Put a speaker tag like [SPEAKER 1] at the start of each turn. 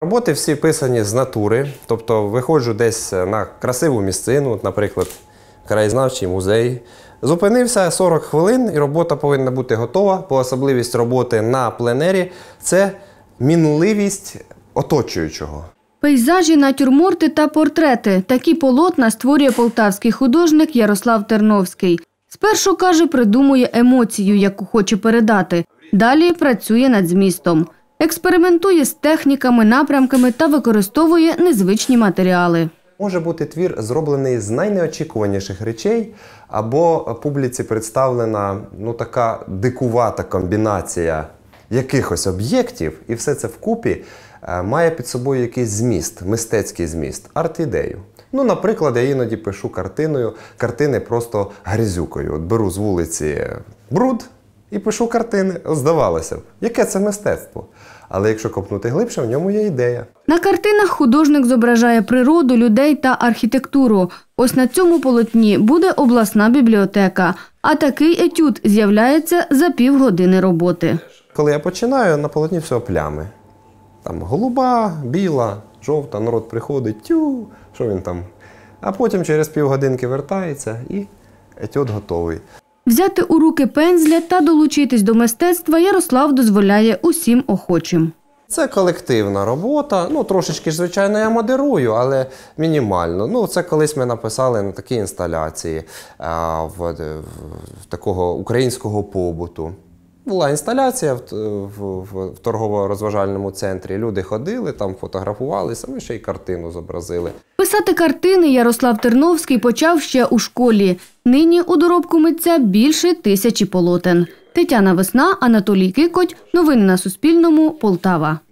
[SPEAKER 1] Роботи всі писані з натури, тобто виходжу десь е, на красиву місцину, наприклад, краєзнавчий музей. Зупинився 40 хвилин, і робота повинна бути готова, бо особливість роботи на пленері це мінливість оточуючого.
[SPEAKER 2] Пейзажі, натюрморти та портрети. Такі полотна створює полтавський художник Ярослав Терновський. Спершу каже, придумує емоцію, яку хоче передати. Далі працює над змістом. Експериментує з техніками, напрямками та використовує незвичні матеріали.
[SPEAKER 1] Може бути твір зроблений з найнеочікуваніших речей, або публіці представлена ну така дикувата комбінація якихось об'єктів, і все це вкупі е, має під собою якийсь зміст, мистецький зміст, арт-ідею. Ну, наприклад, я іноді пишу картиною, картини просто грязюкою. От беру з вулиці бруд і пишу картини. Здавалося б, яке це мистецтво. Але якщо копнути глибше, в ньому є ідея.
[SPEAKER 2] На картинах художник зображає природу, людей та архітектуру. Ось на цьому полотні буде обласна бібліотека. А такий етюд з'являється за півгодини роботи.
[SPEAKER 1] Коли я починаю, на полотні все плями. Там голуба, біла, жовта, народ приходить, тю, що він там. А потім через півгодинки вертається і етюд готовий.
[SPEAKER 2] Взяти у руки пензля та долучитись до мистецтва Ярослав дозволяє усім охочим.
[SPEAKER 1] Це колективна робота. Ну трошечки звичайно, я модерую, але мінімально. Ну, це колись ми написали на такій інсталяції а, е, в, в, такого українського побуту. Була інсталяція в, в, в торгово-розважальному центрі. Люди ходили там, фотографувалися. Ми ще й картину зобразили.
[SPEAKER 2] Писати картини Ярослав Терновський почав ще у школі. Нині у доробку митця більше тисячі полотен. Тетяна Весна, Анатолій Кикоть. Новини на Суспільному. Полтава.